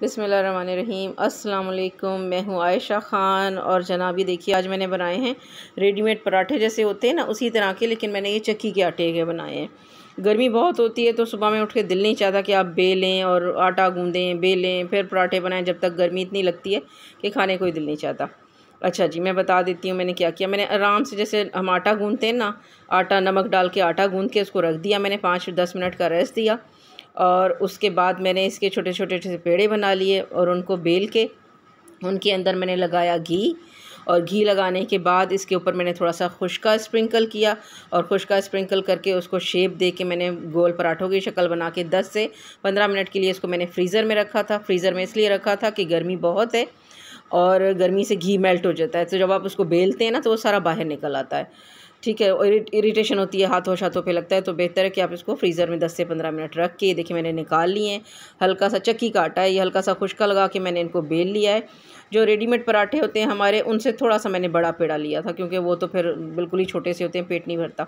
बिसमीम असलकुम मैं हूँ आयशा ख़ान और जनाबी देखिए आज मैंने बनाए हैं रेडीमेड पराठे जैसे होते हैं ना उसी तरह के लेकिन मैंने ये चक्की के आटे के बनाए हैं गर्मी बहुत होती है तो सुबह में उठ के दिल नहीं चाहता कि आप बेलें और आटा गूँधें बेलें फिर पराठे बनाएं जब तक गर्मी इतनी लगती है कि खाने को ही दिल नहीं चाहता अच्छा जी मैं बता देती हूँ मैंने क्या किया मैंने आराम से जैसे हम आटा गूँधते हैं ना आटा नमक डाल के आटा गूँध के उसको रख दिया मैंने पाँच दस मिनट का रेस्ट दिया और उसके बाद मैंने इसके छोटे छोटे छोटे पेड़े बना लिए और उनको बेल के उनके अंदर मैंने लगाया घी और घी लगाने के बाद इसके ऊपर मैंने थोड़ा सा खुशका स्प्रिंकल किया और खुशका स्प्रिंकल करके उसको शेप दे के मैंने गोल पराठों की शक्ल बना के 10 से 15 मिनट के लिए इसको मैंने फ्रीज़र में रखा था फ्रीज़र में इसलिए रखा था कि गर्मी बहुत है और गर्मी से घी मेल्ट हो जाता है तो जब आप उसको बेलते हैं ना तो वो सारा बाहर निकल आता है ठीक है इरिटेशन होती है हाथों शाथों पे लगता है तो बेहतर है कि आप इसको फ्रीज़र में 10 से 15 मिनट रख के देखिए मैंने निकाल लिए हैं हल्का सा चक्की का आटा है ये हल्का सा खुशका लगा के मैंने इनको बेल लिया है जो रेडीमेड पराठे होते हैं हमारे उनसे थोड़ा सा मैंने बड़ा पेड़ा लिया था क्योंकि वो तो फिर बिल्कुल ही छोटे से होते हैं पेट नहीं भरता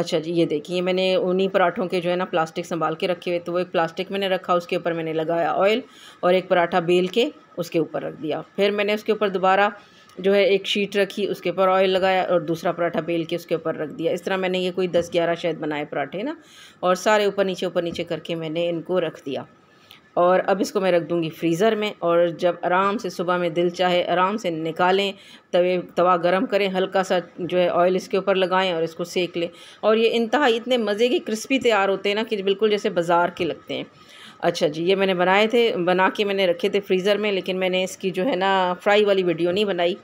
अच्छा जी ये देखिए मैंने उन्हीं पराठों के जो है ना प्लास्टिक संभाल के रखे हुए तो वो एक प्लास्टिक मैंने रखा उसके ऊपर मैंने लगाया ऑयल और एक पराठा बेल के उसके ऊपर रख दिया फिर मैंने उसके ऊपर दोबारा जो है एक शीट रखी उसके ऊपर ऑयल लगाया और दूसरा पराठा बेल के उसके ऊपर रख दिया इस तरह मैंने ये कोई दस ग्यारह शायद बनाए पराठे ना और सारे ऊपर नीचे ऊपर नीचे करके मैंने इनको रख दिया और अब इसको मैं रख दूँगी फ्रीज़र में और जब आराम से सुबह में दिल चाहे आराम से निकालें तवे तवा गरम करें हल्का सा जो है ऑयल इसके ऊपर लगाएं और इसको सेक लें और ये इंतहा इतने मज़े के क्रिस्पी तैयार होते हैं ना कि बिल्कुल जैसे बाज़ार के लगते हैं अच्छा जी ये मैंने बनाए थे बना के मैंने रखे थे फ्रीज़र में लेकिन मैंने इसकी जो है ना फ्राई वाली वीडियो नहीं बनाई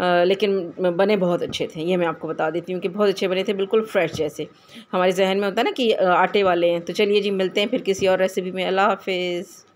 लेकिन बने बहुत अच्छे थे ये मैं आपको बता देती हूँ कि बहुत अच्छे बने थे बिल्कुल फ्रेश जैसे हमारे जहन में होता है ना कि आटे वाले हैं तो चलिए जी मिलते हैं फिर किसी और रेसिपी में अल्लाह हाफिज़